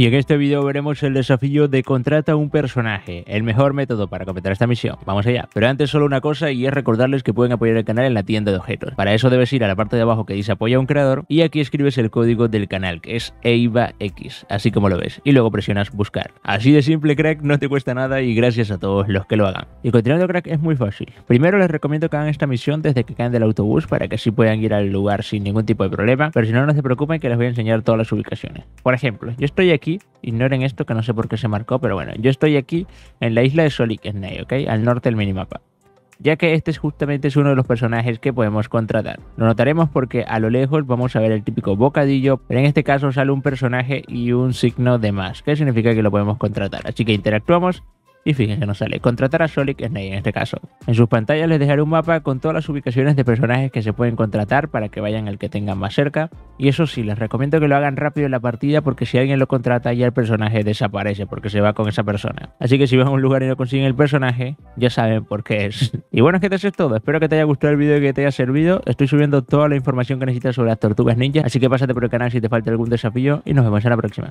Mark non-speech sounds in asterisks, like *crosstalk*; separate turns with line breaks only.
Y en este video veremos el desafío de contrata un personaje, el mejor método para completar esta misión. Vamos allá. Pero antes solo una cosa y es recordarles que pueden apoyar el canal en la tienda de objetos. Para eso debes ir a la parte de abajo que dice apoya a un creador y aquí escribes el código del canal que es x así como lo ves, y luego presionas buscar. Así de simple crack, no te cuesta nada y gracias a todos los que lo hagan. Y continuando crack es muy fácil. Primero les recomiendo que hagan esta misión desde que caen del autobús para que así puedan ir al lugar sin ningún tipo de problema, pero si no no se preocupen que les voy a enseñar todas las ubicaciones. Por ejemplo, yo estoy aquí Ignoren esto que no sé por qué se marcó, pero bueno, yo estoy aquí en la isla de Solik ¿ok? Al norte del minimapa. Ya que este es justamente es uno de los personajes que podemos contratar. Lo notaremos porque a lo lejos vamos a ver el típico bocadillo, pero en este caso sale un personaje y un signo de más, que significa que lo podemos contratar. Así que interactuamos y fíjense, que no sale. Contratar a Solid Snake en este caso. En sus pantallas les dejaré un mapa con todas las ubicaciones de personajes que se pueden contratar para que vayan al que tengan más cerca. Y eso sí, les recomiendo que lo hagan rápido en la partida porque si alguien lo contrata ya el personaje desaparece porque se va con esa persona. Así que si van a un lugar y no consiguen el personaje, ya saben por qué es. *laughs* y bueno, es que te es todo. Espero que te haya gustado el vídeo y que te haya servido. Estoy subiendo toda la información que necesitas sobre las tortugas ninja, así que pásate por el canal si te falta algún desafío y nos vemos en la próxima.